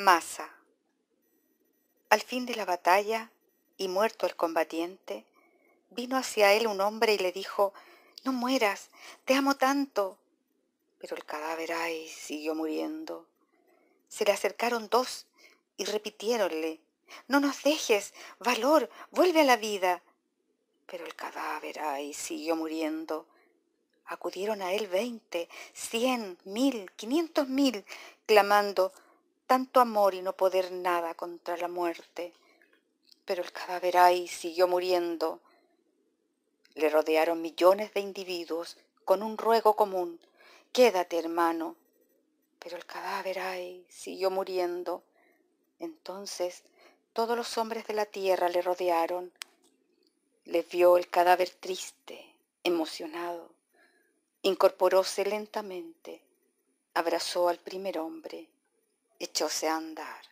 Masa. Al fin de la batalla, y muerto el combatiente, vino hacia él un hombre y le dijo, No mueras, te amo tanto. Pero el cadáver, ay, siguió muriendo. Se le acercaron dos y repitiéronle, No nos dejes, valor, vuelve a la vida. Pero el cadáver, ay, siguió muriendo. Acudieron a él veinte, cien, mil, quinientos mil, clamando, tanto amor y no poder nada contra la muerte. Pero el cadáver ahí siguió muriendo. Le rodearon millones de individuos con un ruego común. Quédate, hermano. Pero el cadáver ahí siguió muriendo. Entonces todos los hombres de la tierra le rodearon. Le vio el cadáver triste, emocionado. Incorporóse lentamente. Abrazó al primer hombre echóse a andar.